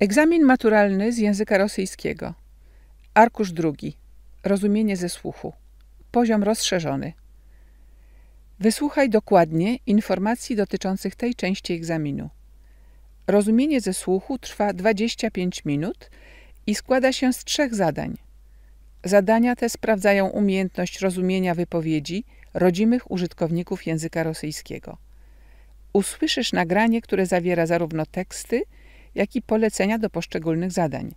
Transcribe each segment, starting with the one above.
Egzamin maturalny z języka rosyjskiego. Arkusz drugi. Rozumienie ze słuchu. Poziom rozszerzony. Wysłuchaj dokładnie informacji dotyczących tej części egzaminu. Rozumienie ze słuchu trwa 25 minut i składa się z trzech zadań. Zadania te sprawdzają umiejętność rozumienia wypowiedzi rodzimych użytkowników języka rosyjskiego. Usłyszysz nagranie, które zawiera zarówno teksty, jak i polecenia do poszczególnych zadań.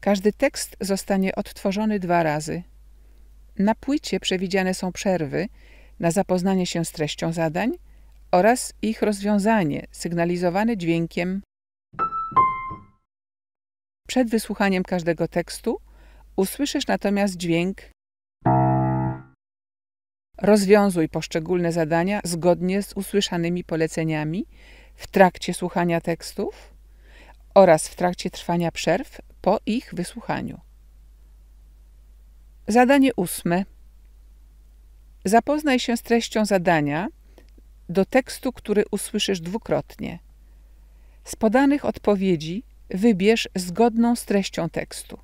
Każdy tekst zostanie odtworzony dwa razy. Na płycie przewidziane są przerwy na zapoznanie się z treścią zadań oraz ich rozwiązanie sygnalizowane dźwiękiem. Przed wysłuchaniem każdego tekstu usłyszysz natomiast dźwięk. Rozwiązuj poszczególne zadania zgodnie z usłyszanymi poleceniami w trakcie słuchania tekstów oraz w trakcie trwania przerw po ich wysłuchaniu. Zadanie ósme. Zapoznaj się z treścią zadania do tekstu, który usłyszysz dwukrotnie. Z podanych odpowiedzi wybierz zgodną z treścią tekstu.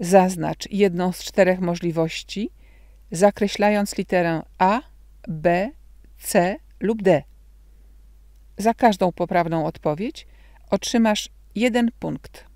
Zaznacz jedną z czterech możliwości, zakreślając literę A, B, C lub D. Za każdą poprawną odpowiedź otrzymasz jeden punkt.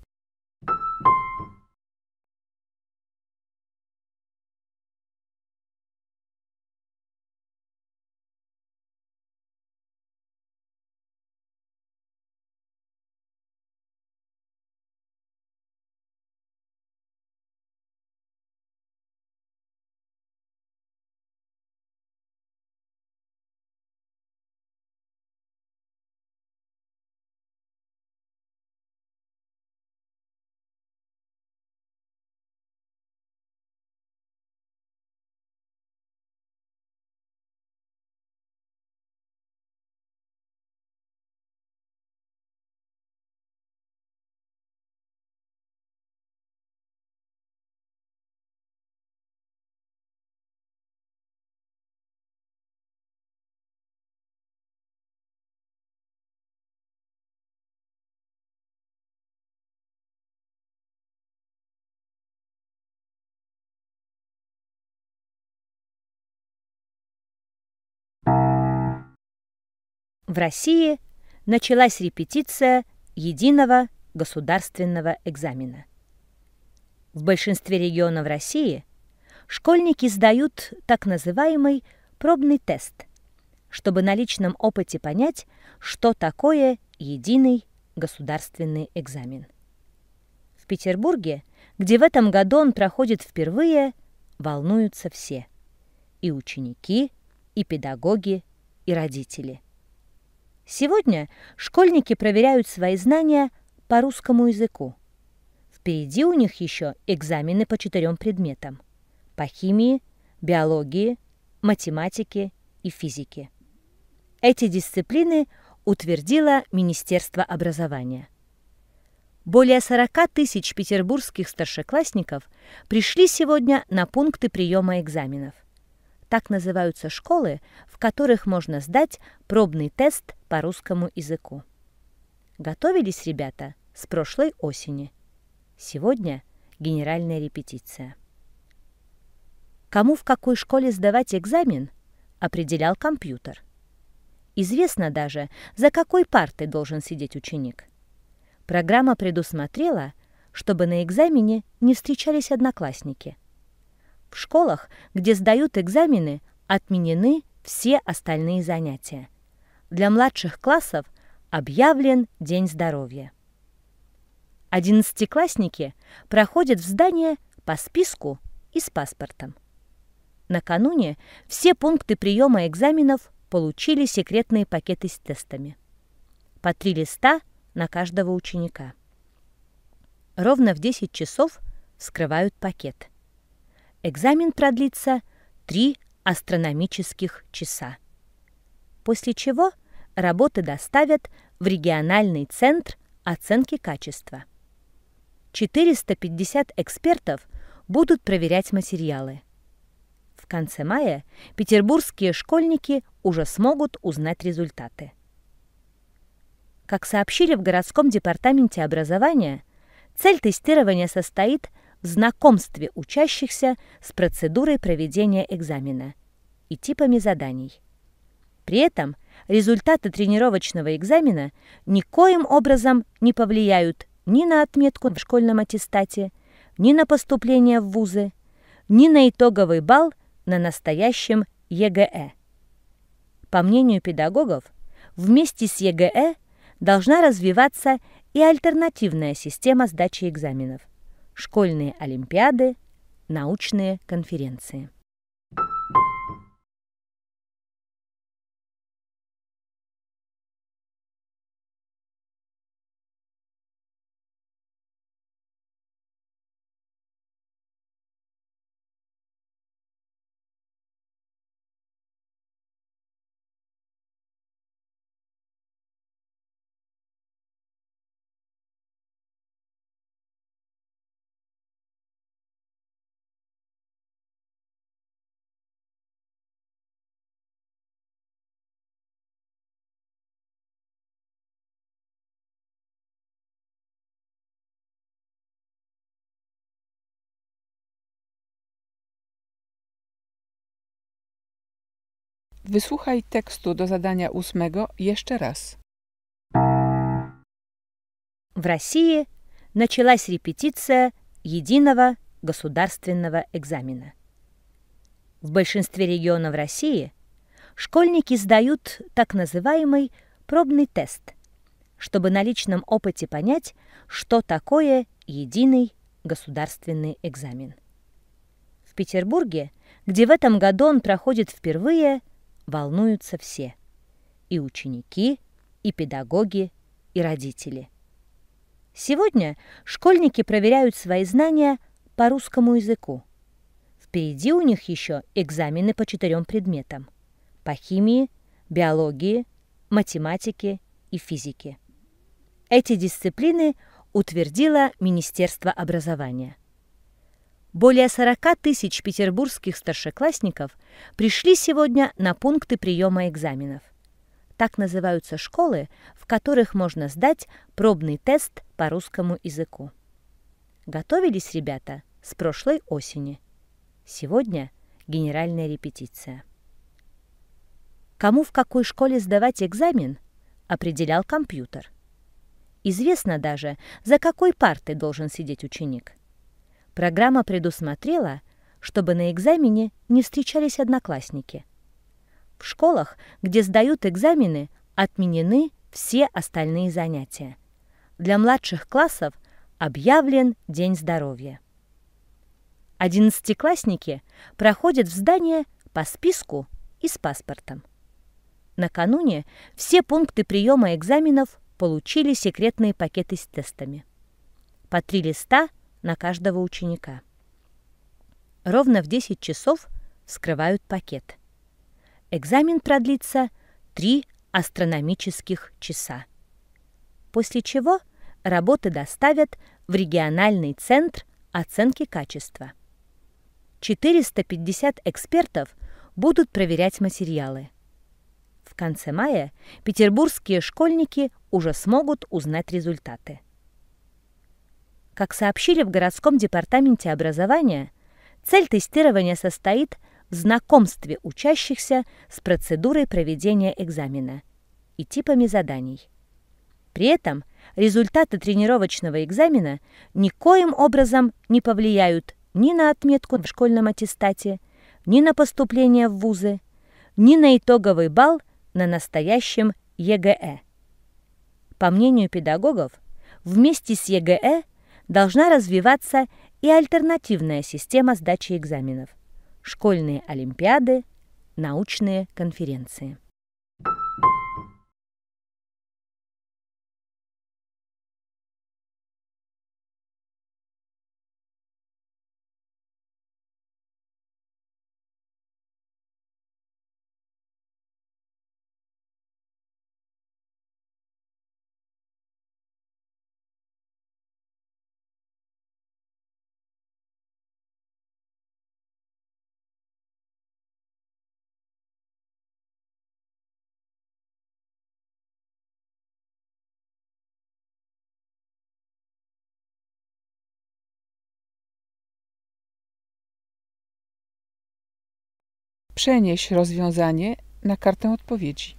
В России началась репетиция единого государственного экзамена. В большинстве регионов России школьники сдают так называемый пробный тест, чтобы на личном опыте понять, что такое единый государственный экзамен. В Петербурге, где в этом году он проходит впервые, волнуются все – и ученики, и педагоги, и родители – Сегодня школьники проверяют свои знания по русскому языку. Впереди у них еще экзамены по четырем предметам – по химии, биологии, математике и физике. Эти дисциплины утвердило Министерство образования. Более 40 тысяч петербургских старшеклассников пришли сегодня на пункты приема экзаменов. Так называются школы, в которых можно сдать пробный тест – по русскому языку. Готовились ребята с прошлой осени. Сегодня генеральная репетиция. Кому в какой школе сдавать экзамен, определял компьютер. Известно даже, за какой партой должен сидеть ученик. Программа предусмотрела, чтобы на экзамене не встречались одноклассники. В школах, где сдают экзамены, отменены все остальные занятия – для младших классов объявлен День здоровья. Одиннадцатиклассники проходят в здание по списку и с паспортом. Накануне все пункты приема экзаменов получили секретные пакеты с тестами. По три листа на каждого ученика. Ровно в 10 часов вскрывают пакет. Экзамен продлится три астрономических часа после чего работы доставят в региональный центр оценки качества. 450 экспертов будут проверять материалы. В конце мая петербургские школьники уже смогут узнать результаты. Как сообщили в городском департаменте образования, цель тестирования состоит в знакомстве учащихся с процедурой проведения экзамена и типами заданий. При этом результаты тренировочного экзамена никоим образом не повлияют ни на отметку в школьном аттестате, ни на поступление в вузы, ни на итоговый балл на настоящем ЕГЭ. По мнению педагогов, вместе с ЕГЭ должна развиваться и альтернативная система сдачи экзаменов – школьные олимпиады, научные конференции. Wysłuchaj tekstu do zadania ósmego jeszcze raz. В России началась репетиция единого государственного экзамена. В большинстве регионов России школьники сдают так называемый пробный тест, чтобы на личном опыте понять, что такое единый государственный экзамен. В Петербурге, где в этом году он проходит впервые – волнуются все – и ученики, и педагоги, и родители. Сегодня школьники проверяют свои знания по русскому языку. Впереди у них еще экзамены по четырем предметам – по химии, биологии, математике и физике. Эти дисциплины утвердило Министерство образования более 40 тысяч петербургских старшеклассников пришли сегодня на пункты приема экзаменов. Так называются школы, в которых можно сдать пробный тест по русскому языку. Готовились ребята с прошлой осени. Сегодня генеральная репетиция. Кому в какой школе сдавать экзамен, определял компьютер. Известно даже, за какой партой должен сидеть ученик – Программа предусмотрела, чтобы на экзамене не встречались одноклассники. В школах, где сдают экзамены, отменены все остальные занятия. Для младших классов объявлен День здоровья. Одиннадцатиклассники проходят в здание по списку и с паспортом. Накануне все пункты приема экзаменов получили секретные пакеты с тестами. По три листа – на каждого ученика. Ровно в 10 часов вскрывают пакет. Экзамен продлится 3 астрономических часа. После чего работы доставят в региональный центр оценки качества. 450 экспертов будут проверять материалы. В конце мая петербургские школьники уже смогут узнать результаты. Как сообщили в городском департаменте образования, цель тестирования состоит в знакомстве учащихся с процедурой проведения экзамена и типами заданий. При этом результаты тренировочного экзамена никоим образом не повлияют ни на отметку в школьном аттестате, ни на поступление в вузы, ни на итоговый балл на настоящем ЕГЭ. По мнению педагогов, вместе с ЕГЭ должна развиваться и альтернативная система сдачи экзаменов – школьные олимпиады, научные конференции. Przenieś rozwiązanie na kartę odpowiedzi.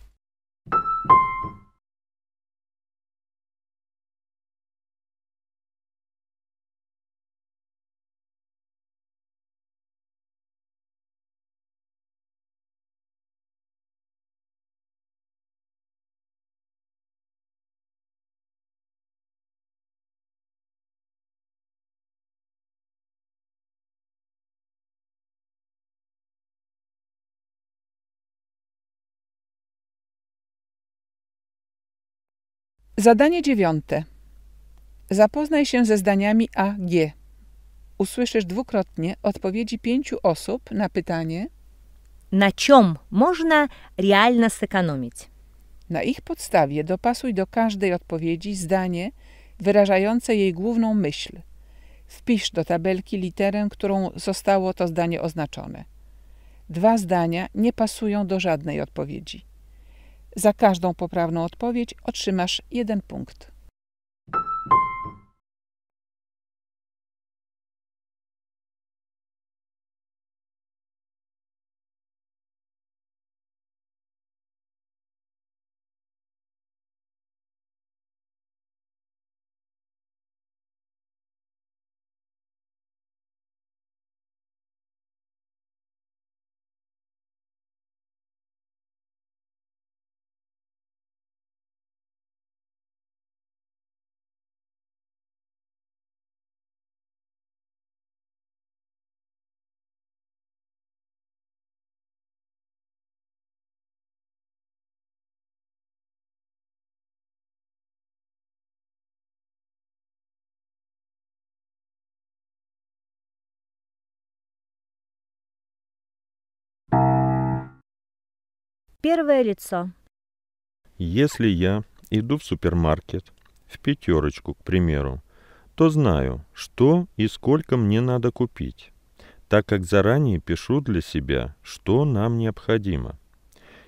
Zadanie dziewiąte. Zapoznaj się ze zdaniami A, G. Usłyszysz dwukrotnie odpowiedzi pięciu osób na pytanie, Na czym można реально сэкономить. na ich podstawie dopasuj do każdej odpowiedzi zdanie wyrażające jej główną myśl. Wpisz do tabelki literę, którą zostało to zdanie oznaczone. Dwa zdania nie pasują do żadnej odpowiedzi. Za każdą poprawną odpowiedź otrzymasz jeden punkt. Первое лицо. Если я иду в супермаркет, в пятерочку, к примеру, то знаю, что и сколько мне надо купить, так как заранее пишу для себя, что нам необходимо.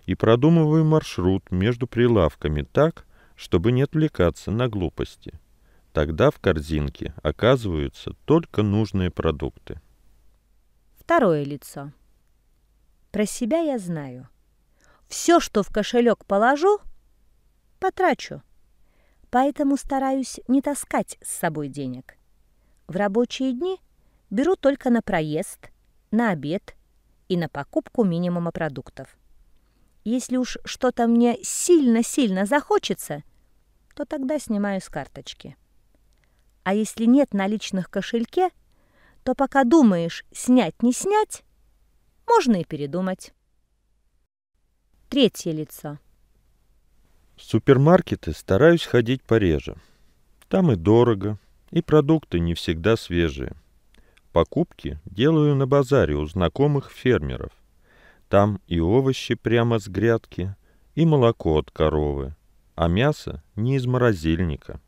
И продумываю маршрут между прилавками так, чтобы не отвлекаться на глупости. Тогда в корзинке оказываются только нужные продукты. Второе лицо. Про себя я знаю – все, что в кошелек положу, потрачу. Поэтому стараюсь не таскать с собой денег. В рабочие дни беру только на проезд, на обед и на покупку минимума продуктов. Если уж что-то мне сильно-сильно захочется, то тогда снимаю с карточки. А если нет наличных в кошельке, то пока думаешь снять-не снять, можно и передумать третье лицо. В супермаркеты стараюсь ходить пореже. Там и дорого, и продукты не всегда свежие. Покупки делаю на базаре у знакомых фермеров. Там и овощи прямо с грядки, и молоко от коровы, а мясо не из морозильника.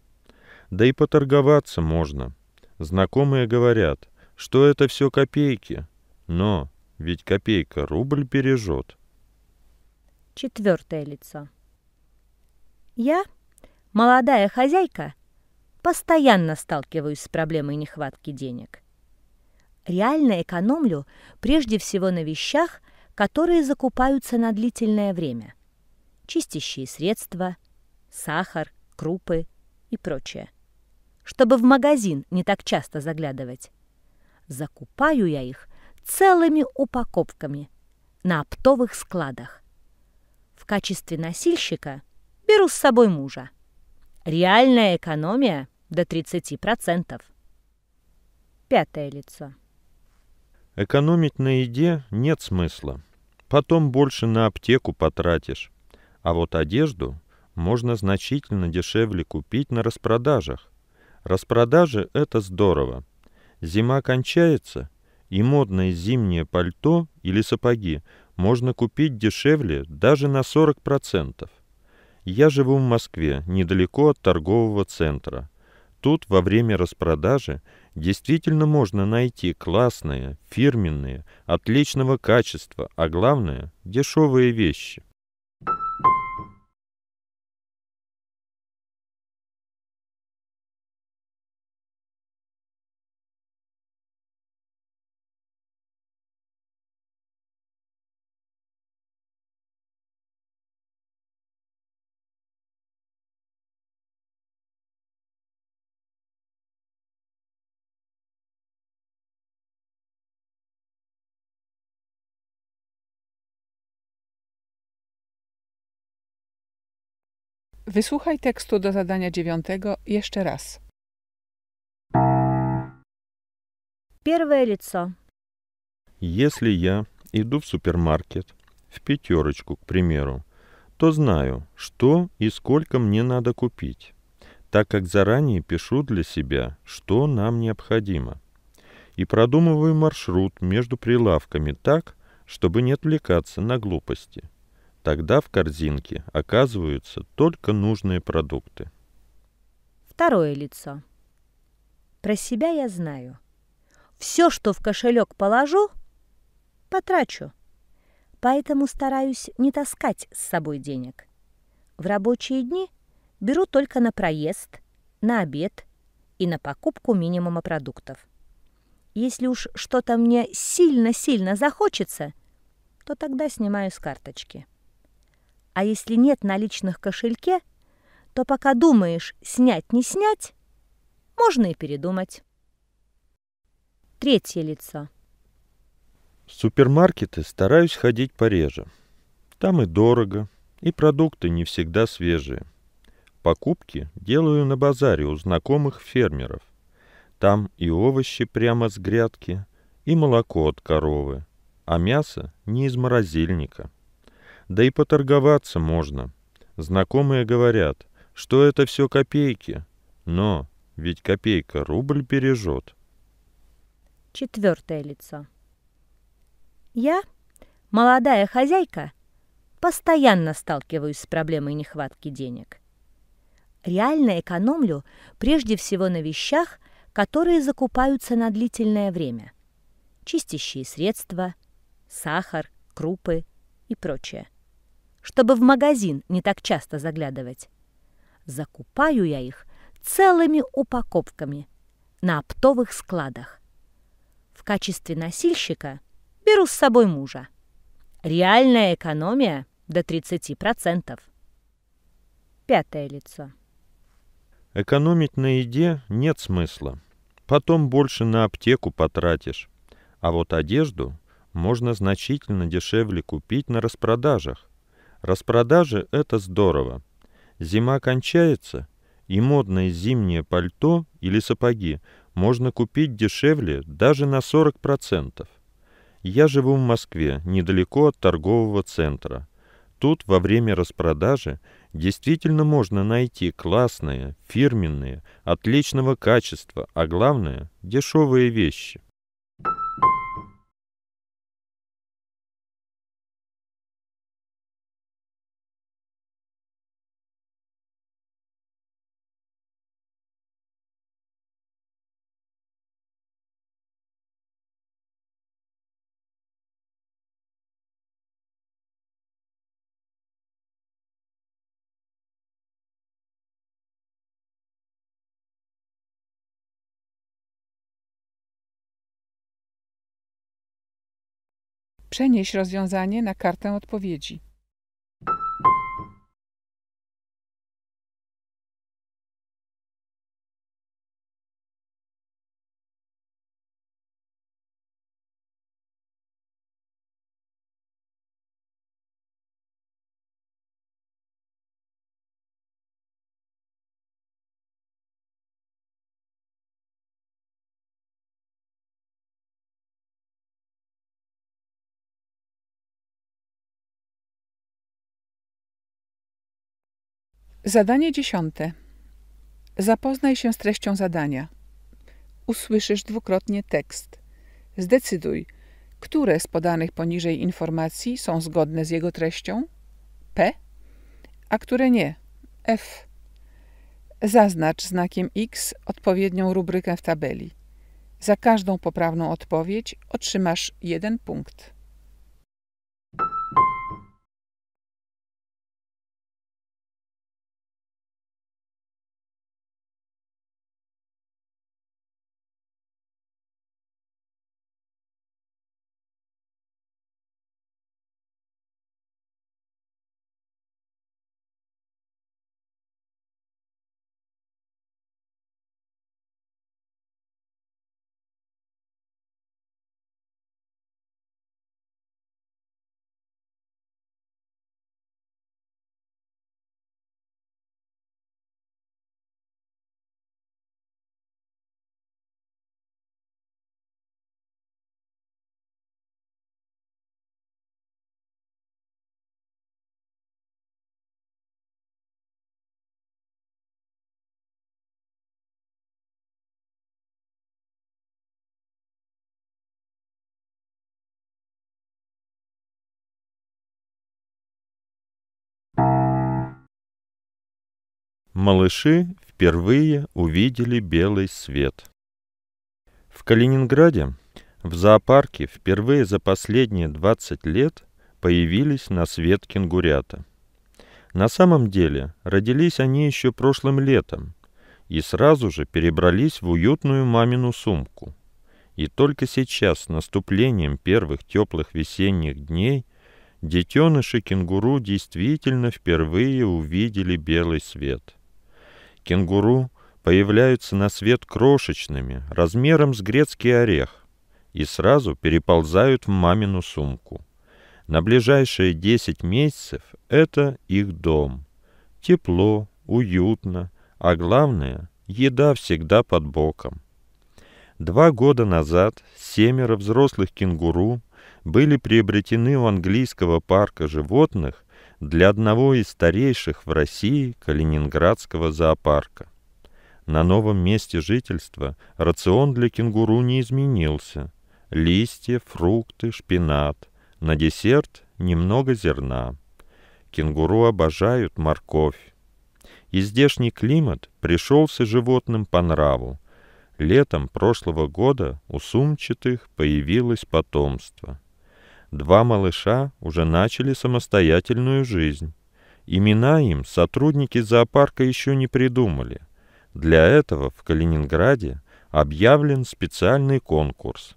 Да и поторговаться можно. Знакомые говорят, что это все копейки, но ведь копейка рубль бережет четвертое лицо. Я, молодая хозяйка, постоянно сталкиваюсь с проблемой нехватки денег. Реально экономлю прежде всего на вещах, которые закупаются на длительное время. Чистящие средства, сахар, крупы и прочее. Чтобы в магазин не так часто заглядывать. Закупаю я их целыми упаковками на оптовых складах качестве носильщика беру с собой мужа. Реальная экономия до 30%. Пятое лицо. Экономить на еде нет смысла. Потом больше на аптеку потратишь. А вот одежду можно значительно дешевле купить на распродажах. Распродажи – это здорово. Зима кончается, и модное зимнее пальто или сапоги можно купить дешевле даже на 40%. Я живу в Москве, недалеко от торгового центра. Тут во время распродажи действительно можно найти классные, фирменные, отличного качества, а главное – дешевые вещи. Wysłuchaj tekstu do zadania dziewiątego jeszcze raz. Первое лицо. Если я иду в супермаркет, в пятерочку, к примеру, то знаю, что и сколько мне надо купить, так как заранее пишу для себя, что нам необходимо. И продумываю маршрут между прилавками так, чтобы не отвлекаться на глупости – Тогда в корзинке оказываются только нужные продукты. Второе лицо. Про себя я знаю. Все, что в кошелек положу, потрачу. Поэтому стараюсь не таскать с собой денег. В рабочие дни беру только на проезд, на обед и на покупку минимума продуктов. Если уж что-то мне сильно-сильно захочется, то тогда снимаю с карточки. А если нет наличных в кошельке, то пока думаешь, снять не снять, можно и передумать. Третье лицо. В супермаркеты стараюсь ходить пореже. Там и дорого, и продукты не всегда свежие. Покупки делаю на базаре у знакомых фермеров. Там и овощи прямо с грядки, и молоко от коровы, а мясо не из морозильника – да и поторговаться можно. Знакомые говорят, что это все копейки. Но ведь копейка рубль бережет. Четвертое лицо. Я, молодая хозяйка, постоянно сталкиваюсь с проблемой нехватки денег. Реально экономлю прежде всего на вещах, которые закупаются на длительное время. Чистящие средства, сахар, крупы и прочее чтобы в магазин не так часто заглядывать. Закупаю я их целыми упаковками на оптовых складах. В качестве носильщика беру с собой мужа. Реальная экономия до 30%. Пятое лицо. Экономить на еде нет смысла. Потом больше на аптеку потратишь. А вот одежду можно значительно дешевле купить на распродажах. Распродажи – это здорово. Зима кончается, и модное зимнее пальто или сапоги можно купить дешевле даже на 40%. Я живу в Москве, недалеко от торгового центра. Тут во время распродажи действительно можно найти классные, фирменные, отличного качества, а главное – дешевые вещи. Przenieś rozwiązanie na kartę odpowiedzi. Zadanie dziesiąte. Zapoznaj się z treścią zadania. Usłyszysz dwukrotnie tekst. Zdecyduj, które z podanych poniżej informacji są zgodne z jego treścią P, a które nie F. Zaznacz znakiem X odpowiednią rubrykę w tabeli. Za każdą poprawną odpowiedź otrzymasz jeden punkt. малыши впервые увидели белый свет. В Калининграде в зоопарке впервые за последние 20 лет появились на свет кенгурята. На самом деле родились они еще прошлым летом и сразу же перебрались в уютную мамину сумку. И только сейчас, с наступлением первых теплых весенних дней, детеныши кенгуру действительно впервые увидели белый свет. Кенгуру появляются на свет крошечными, размером с грецкий орех, и сразу переползают в мамину сумку. На ближайшие 10 месяцев это их дом. Тепло, уютно, а главное, еда всегда под боком. Два года назад семеро взрослых кенгуру были приобретены у английского парка животных для одного из старейших в России Калининградского зоопарка. На новом месте жительства рацион для кенгуру не изменился. Листья, фрукты, шпинат. На десерт немного зерна. Кенгуру обожают морковь. И здешний климат пришелся животным по нраву. Летом прошлого года у сумчатых появилось потомство. Два малыша уже начали самостоятельную жизнь. Имена им сотрудники зоопарка еще не придумали. Для этого в Калининграде объявлен специальный конкурс.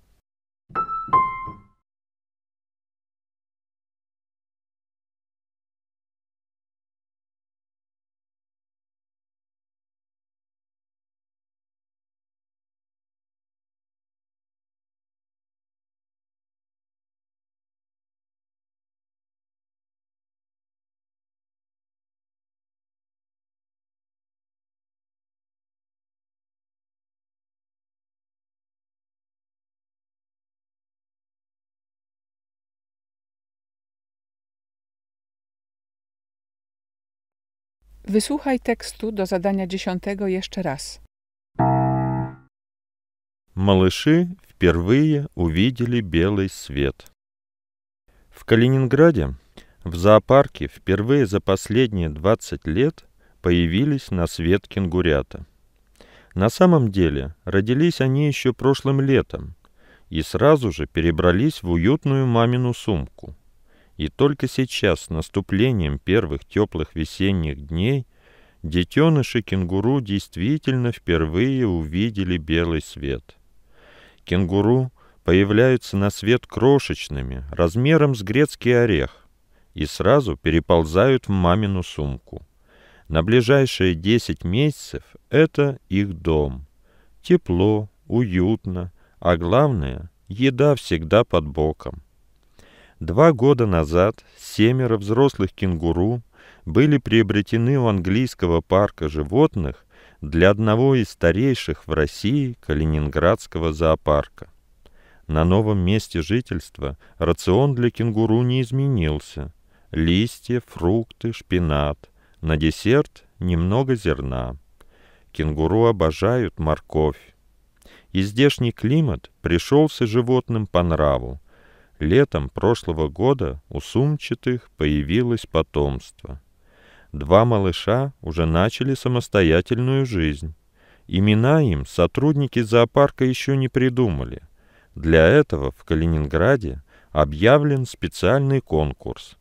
Wysłuchaj tekstu do zadania dziesiątego jeszcze raz. Малыши впервые увидели белый свет. В Калининграде в зоопарке впервые за последние 20 лет появились на свет кенгурята. На самом деле родились они еще прошлым летом и сразу же перебрались в уютную мамину сумку – и только сейчас, с наступлением первых теплых весенних дней, детеныши кенгуру действительно впервые увидели белый свет. Кенгуру появляются на свет крошечными, размером с грецкий орех, и сразу переползают в мамину сумку. На ближайшие десять месяцев это их дом. Тепло, уютно, а главное, еда всегда под боком. Два года назад семеро взрослых кенгуру были приобретены у английского парка животных для одного из старейших в России Калининградского зоопарка. На новом месте жительства рацион для кенгуру не изменился. Листья, фрукты, шпинат. На десерт немного зерна. Кенгуру обожают морковь. И здешний климат пришелся животным по нраву. Летом прошлого года у Сумчатых появилось потомство. Два малыша уже начали самостоятельную жизнь. Имена им сотрудники зоопарка еще не придумали. Для этого в Калининграде объявлен специальный конкурс.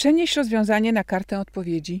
Przenieś rozwiązanie na kartę odpowiedzi.